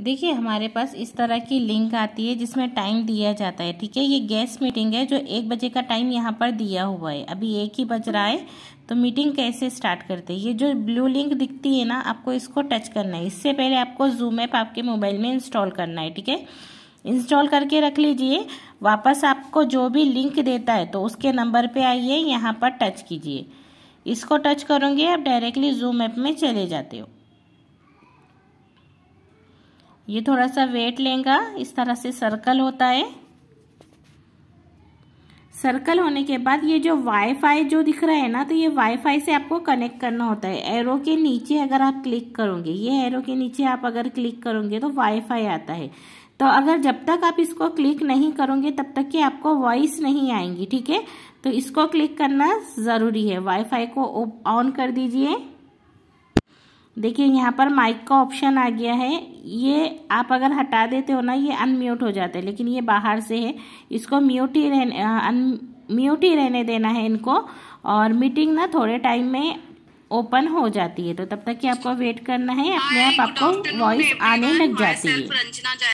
देखिए हमारे पास इस तरह की लिंक आती है जिसमें टाइम दिया जाता है ठीक है ये गैस मीटिंग है जो एक बजे का टाइम यहाँ पर दिया हुआ है अभी एक ही बज रहा है तो मीटिंग कैसे स्टार्ट करते हैं ये जो ब्लू लिंक दिखती है ना आपको इसको टच करना है इससे पहले आपको जूम ऐप आपके मोबाइल में इंस्टॉल करना है ठीक है इंस्टॉल करके रख लीजिए वापस आपको जो भी लिंक देता है तो उसके नंबर पर आइए यहाँ पर टच कीजिए इसको टच करोगे आप डायरेक्टली जूम ऐप में चले जाते हो ये थोड़ा सा वेट लेगा इस तरह से सर्कल होता है सर्कल होने के बाद ये जो वाईफाई जो दिख रहा है ना तो ये वाईफाई से आपको कनेक्ट करना होता है एरो के नीचे अगर आप क्लिक करोगे ये एरो के नीचे आप अगर क्लिक करोगे तो वाईफाई आता है तो अगर जब तक आप इसको क्लिक नहीं करोगे तब तक कि आपको वॉइस नहीं आएंगी ठीक है तो इसको क्लिक करना ज़रूरी है वाईफाई को ऑन कर दीजिए देखिए यहाँ पर माइक का ऑप्शन आ गया है ये आप अगर हटा देते हो ना ये अनम्यूट हो जाते हैं लेकिन ये बाहर से है इसको म्यूट ही रहने म्यूट ही रहने देना है इनको और मीटिंग ना थोड़े टाइम में ओपन हो जाती है तो तब तक कि आपको वेट करना है अपने आप आपको वॉइस आने लग जाती है